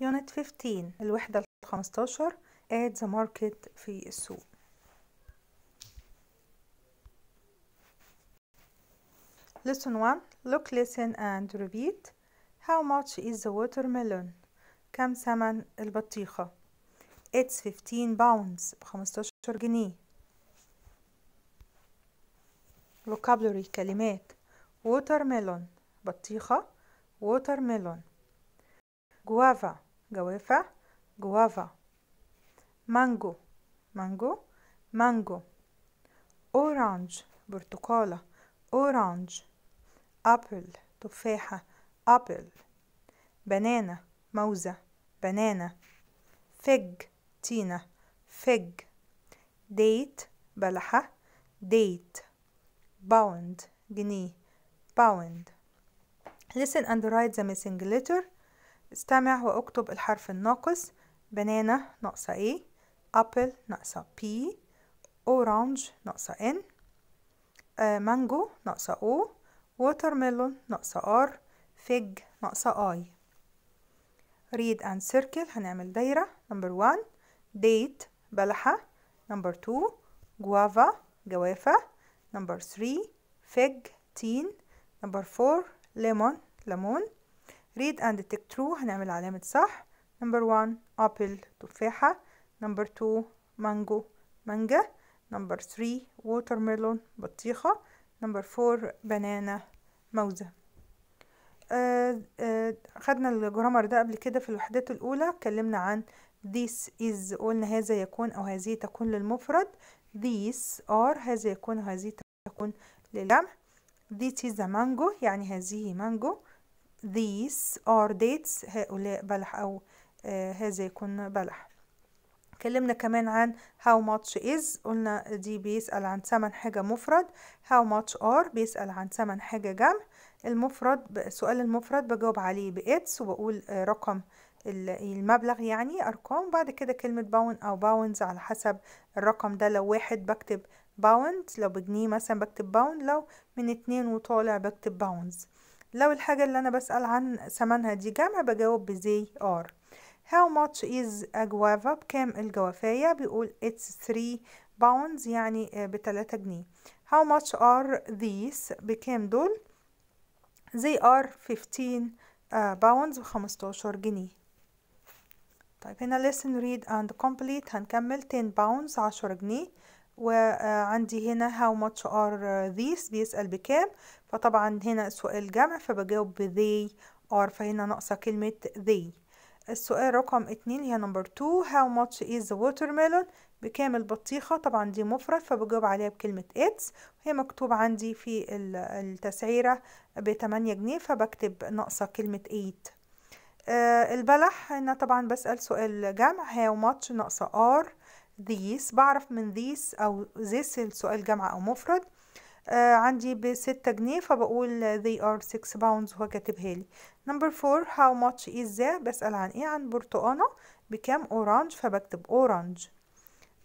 يونت 15 الوحدة الخمستاشر at the market في السوق Lesson 1 Look, listen and repeat How much is the watermelon? كم ثمن البطيخة؟ It's 15 pounds بخمستاشر جنيه vocabulary كلمات watermelon بطيخة watermelon guava جوافة جوافا مانجو مانجو مانجو أورانج برتقالة أورانج أبل تفاحة أبل بنانا موزة بنانا فج تينة فج ديت بلحة ديت باوند جنيه باوند Listen and write the missing letter استمع واكتب الحرف الناقص بنانا ناقصة A إيه؟ أبل ناقصة P أورانج ناقصة N آه، مانجو ناقصة O ميلون ناقصة R فيج ناقصة I read and circle هنعمل دايرة نمبر 1 date بلحة نمبر 2 جوافا جوافة نمبر 3 فيج تين نمبر 4 ليمون ليمون read and tick true هنعمل علامة صح number one apple تفاحة number two mango مانجا number three watermelon بطيخة number four banana موزة آه، آه، خدنا الجرامر ده قبل كده في الوحدات الأولى اتكلمنا عن this is قلنا هذا يكون أو هذه تكون للمفرد these are هذا يكون هذه تكون للجمع this is a mango يعني هذه مانجو these are dates هؤلاء بلح أو آه، هذا يكون بلح اتكلمنا كمان عن how much is قلنا دي بيسأل عن ثمن حاجة مفرد how much are بيسأل عن ثمن حاجة جمع المفرد سؤال المفرد بجاوب عليه بإتس وبقول آه، رقم المبلغ يعني أرقام بعد كده كلمة باون أو باونز على حسب الرقم ده لو واحد بكتب باوند لو بجنيه مثلا بكتب باوند لو من اتنين وطالع بكتب باونز لو الحاجة اللي أنا بسأل عن ثمنها دي جامعة بجاوب بزي ار How much is a guava بكام الجوافاية بيقول it's three pounds يعني بتلاتة جنيه How much are these بكام دول they are 15 باوندز بخمستاشر جنيه طيب هنا listen read and complete هنكمل 10 pounds عشرة جنيه وعندي هنا how much are these بيسأل بكام فطبعا هنا سؤال جمع فبجاوب ب they are فهنا ناقصة كلمة they السؤال رقم اتنين هي نمبر تو how much is the watermelon بكام البطيخة طبعا دي مفرد فبجاوب عليها بكلمة it's وهي مكتوب عندي في التسعيرة بتمانية جنيه فبكتب ناقصة كلمة eight آه البلح هنا طبعا بسأل سؤال جمع how much ناقصة are these بعرف من these أو this السؤال جمع أو مفرد عندي بستة جنيه فبقول they are six pounds وهو كاتبها لي number four how much is that بسأل عن ايه عن برتقانة بكام اورانج فبكتب اورانج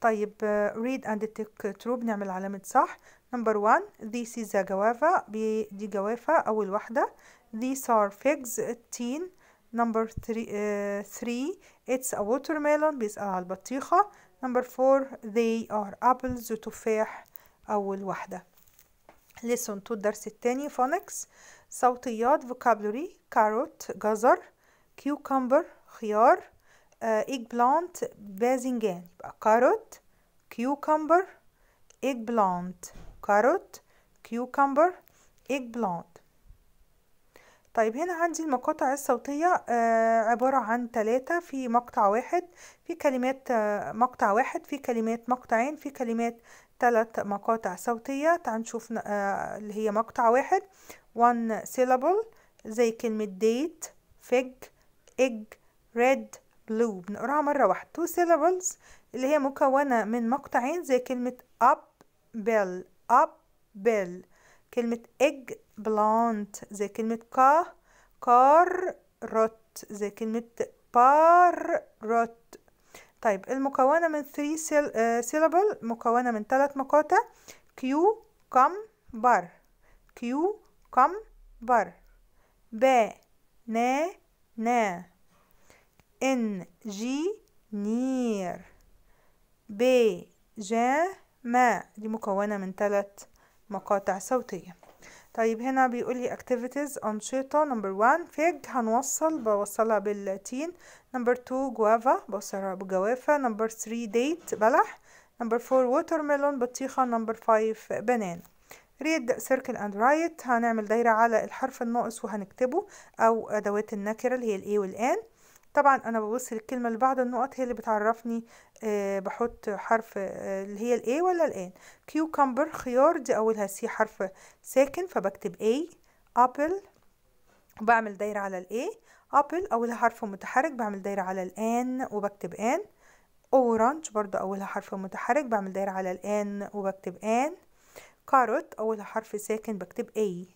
طيب read and take true بنعمل علامة صح number one this is a جوافة دي جوافة أول واحدة these are figs التين number three, uh, three it's a watermelon بيسأل على البطيخة number four they are apples تفاح أول واحدة lesson 2 الدرس التاني phonics صوتيات vocabulary كاروت جزر كيوكمبر خيار ايج آه، بلانت باذنجان يبقى كاروت كيوكمبر ايج بلانت كاروت كيوكمبر ايج بلانت طيب هنا عندي المقاطع الصوتية آه، عبارة عن ثلاثة في مقطع واحد في كلمات آه، مقطع واحد في كلمات مقطعين في كلمات ثلاث مقاطع صوتية تعال نشوف آه، اللي هي مقطع واحد one syllable زي كلمة date fig egg red blue بنقراها مرة واحدة two syllables اللي هي مكونة من مقطعين زي كلمة up bell up bell كلمة egg بلانت زي كلمة كا كار روت زي كلمة روت طيب المكونة من 3 سيل سيلابل مكونة من ثلاث مقاطع كيو كم بر كيو كم بر با نا نا ان جي نير بي جا ما دي مكونة من ثلاث مقاطع صوتية طيب هنا بيقول لي activities أنشطة number one فيج هنوصل بوصلها بالتين number two جوافا بوصلها بجوافة number three date بلح number four watermelon بطيخة number five بنان read circle and write هنعمل دايرة على الحرف الناقص وهنكتبه أو أدوات النكرة اللي هي ال A وال N طبعا أنا ببص للكلمة اللي بعد النقط هي اللي بتعرفني آه، بحط حرف آه، اللي هي الاي ولا الان كيوكمبر خيار دي اولها سي حرف ساكن فبكتب اي ابل وبعمل دايرة على الاي ابل اولها حرف متحرك بعمل دايرة على الان وبكتب ان اورانج برضو اولها حرف متحرك بعمل دايرة على الان وبكتب ان كاروت اولها حرف ساكن بكتب اي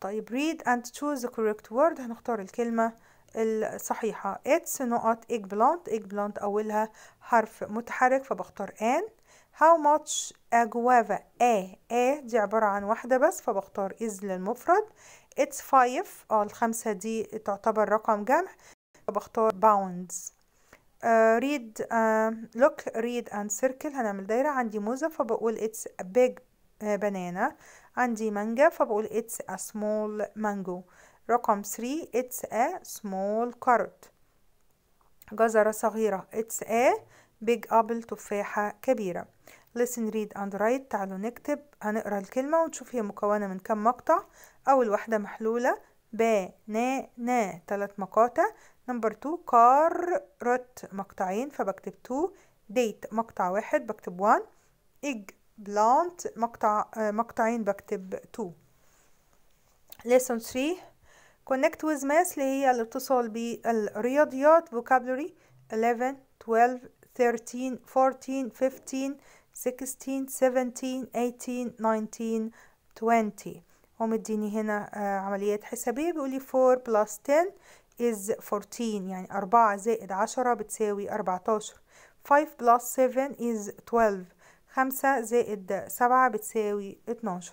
طيب read and choose the correct word هنختار الكلمة الصحيحة It's not eggplant eggplant أولها حرف متحرك فبختار an how much a guava a a دي عبارة عن واحدة بس فبختار is للمفرد it's five اه الخمسة دي تعتبر رقم جمع فبختار bounds Uh, read uh, look read and circle هنعمل دايرة عندي موزة فبقول it's a big uh, banana عندي مانجا فبقول it's a small mango رقم 3 it's a small carrot جزرة صغيرة it's a big apple تفاحة كبيرة listen read and write تعالوا نكتب هنقرا الكلمة ونشوف هي مكونة من كم مقطع أول واحدة محلولة با نا نا تلات مقاطع نمبر 2 كارت مقطعين فبكتب 2 ديت مقطع واحد بكتب 1 اج بلانت مقطع آه، مقطعين بكتب 2 lesson 3 connect with math اللي هي الاتصال بالرياضيات vocabulary 11 12 13 14 15 16 17 18 19 20 ومديني مديني هنا آه، عمليات حسابية بيقولي 4 plus 10 is 14 يعني 4 زائد 10 بتساوي 14 5 plus 7 is 12 5 زائد 7 بتساوي 12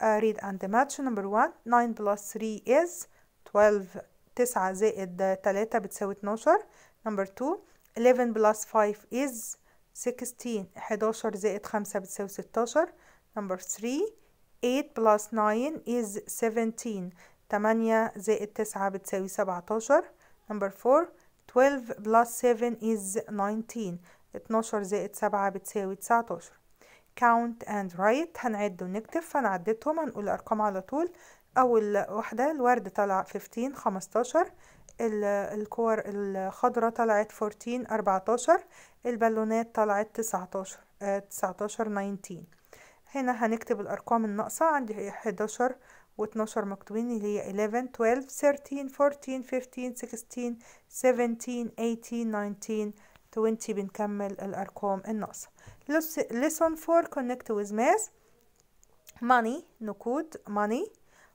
read and match number 1 9 plus 3 is 12 9 زائد 3 بتساوي 12 number 2 11 plus 5 is 16 11 زائد 5 بتساوي 16 number 3 8 plus 9 is 17 8 زائد 9 بتساوي 17 number 4 12 plus 7 is 19 12 زائد 7 بتساوي 19 count and write هنعد ونكتب فنعدتهم هنقول الارقام على طول اول واحده الورد طلع 15 15 الكور الخضرة طلعت 14 14 البالونات طلعت 19 19 19 هنا هنكتب الارقام الناقصه عندي 11 و12 مكتوبين اللي هي 11 12 13 14 15 16 17 18 19 20 بنكمل الارقام الناقصه lesson 4 connect with math money نقود money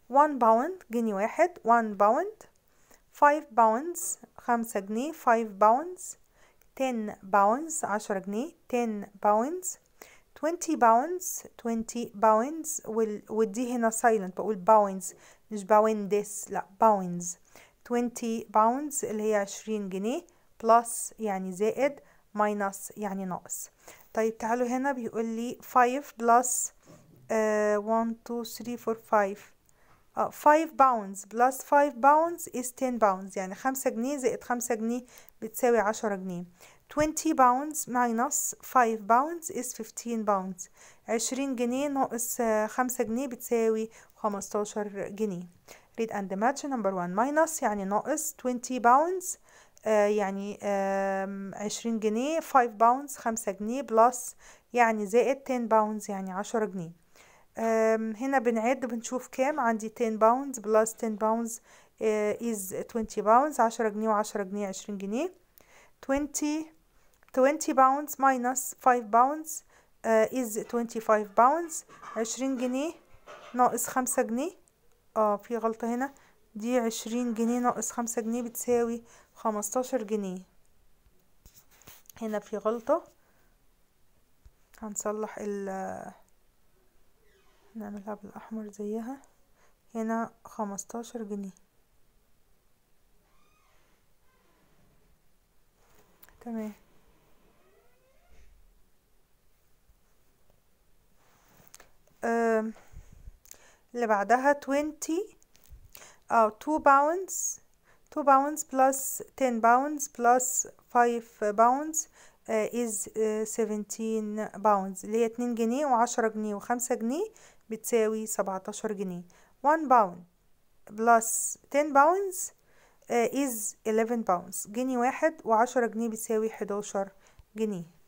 1 pound جنيه واحد 1 pound 5 pounds خمسة جنيه 5 pounds 10 pounds عشرة جنيه 10 pounds 20 pounds 20 pounds وال... ودي هنا silent بقول pounds مش باوندس لا pounds 20 pounds اللي هي عشرين جنيه plus يعني زائد minus يعني ناقص طيب تعالوا هنا بيقول لي 5 بلس 1 2 3 4 5 اه 5 باوندز بلس 5 باوندز از 10 باوندز يعني 5 جنيه زائد 5 جنيه بتساوي 10 جنيه 20 باوندز ماينس 5 باوندز از 15 باوندز 20 جنيه ناقص 5 آه، جنيه بتساوي 15 جنيه read and match number 1 minus يعني ناقص 20 باوندز آه، يعني عشرين جنيه 5 باوندز خمسة جنيه بلس يعني زائد 10 باوندز يعني عشرة جنيه هنا بنعد بنشوف كام عندي 10 باوندز بلس 10 باوندز از توينتي باوندز عشرة جنيه وعشرة جنيه عشرين جنيه توينتي 20 باوندز ماينس 5 باوندز از توينتي باوندز 20 جنيه ناقص خمسة جنيه اه في غلطة هنا دي عشرين جنيه ناقص خمسة جنيه بتساوي خمستاشر جنيه هنا في غلطة هنصلح ال نعملها بالأحمر زيها هنا خمستاشر جنيه تمام اللي بعدها 20 او 2 باونس 2 pounds plus 10 pounds plus 5 pounds uh, is uh, 17 pounds اللي هي 2 جنيه و10 جنيه و5 جنيه بتساوي 17 جنيه 1 باوند بلس 10 باوندز is 11 باوندز جنيه واحد و10 جنيه بتساوي 11 جنيه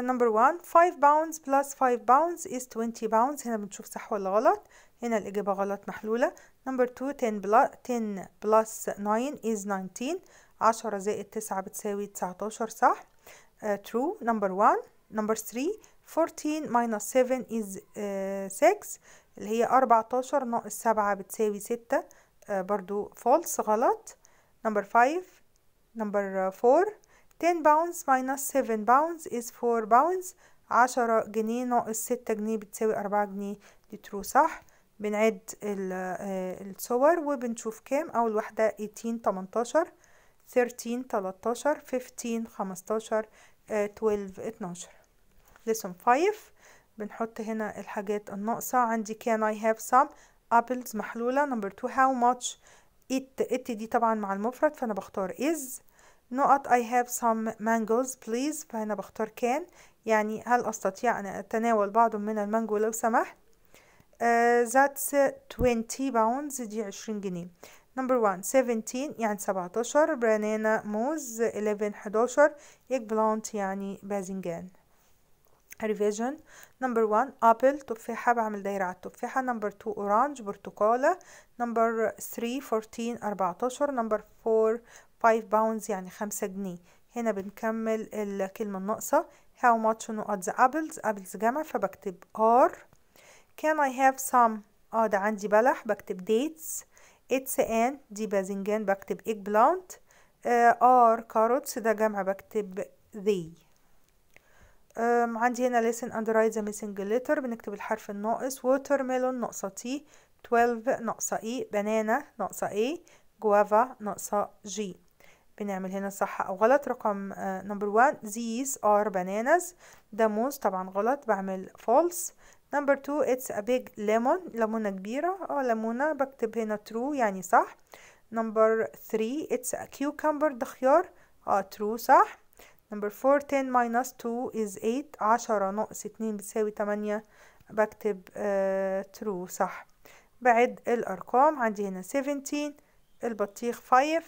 نمبر 1 5 باوندز بلس 5 باوندز از 20 باوندز هنا بنشوف صح ولا غلط هنا الإجابة غلط محلولة نمبر 2 10 بلس 9 از 19 10 زائد 9 بتساوي 19 صح uh, true نمبر 1 نمبر 3 14 minus 7 is uh, آه، 6 اللي هي 14 ناقص 7 بتساوي 6 uh, آه، برضو false غلط نمبر 5 نمبر 4 10 pounds ماينس 7 pounds از 4 pounds 10 جنيه ناقص 6 جنيه بتساوي 4 جنيه دي ترو صح بنعد آه، الصور وبنشوف كام أول واحدة 18 18 13 13 15 15 12 12 lesson 5 بنحط هنا الحاجات الناقصة عندي can I have some apples محلولة number 2 how much it it دي طبعا مع المفرد فأنا بختار is نقط I have some mangoes please فهنا بختار can يعني هل أستطيع أن أتناول بعض من المانجو لو سمحت uh, that's 20 pounds دي 20 جنيه Number one, 17 يعني 17 برانانا موز 11 11 يك بلانت يعني باذنجان Revision Number one, apple تفاحه بعمل دايره على التفاحه Number two, orange برتقاله نمبر 3 14 14 نمبر 4 5 باوندز يعني 5 جنيه هنا بنكمل الكلمة الناقصة how much نقط the apples apples جمع فبكتب r can I have some اه ده عندي بلح بكتب dates it's an دي باذنجان بكتب eggplant plant are آه، carrots ده جمع بكتب they um, عندي هنا listen and write the missing letter بنكتب الحرف الناقص watermelon ناقصة تي 12 ناقصة E بنانا ناقصة e، A جوافا ناقصة G بنعمل هنا صح أو غلط رقم نمبر آه، 1 these are bananas ده موز طبعا غلط بعمل فولس نمبر 2 it's a big lemon ليمونة كبيرة اه ليمونة بكتب هنا ترو يعني صح نمبر 3 it's a cucumber ده خيار اه ترو صح نمبر 4 10 minus 2 is 8 10 ناقص 2 بتساوي 8 بكتب ترو آه، uh, صح بعد الأرقام عندي هنا 17 البطيخ 5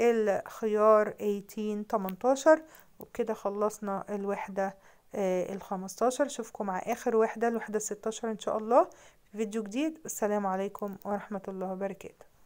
الخيار 18 18 وبكده خلصنا الوحدة آه، الخمستاشر شوفكم مع آخر وحدة الوحدة الستاشر إن شاء الله فيديو جديد والسلام عليكم ورحمة الله وبركاته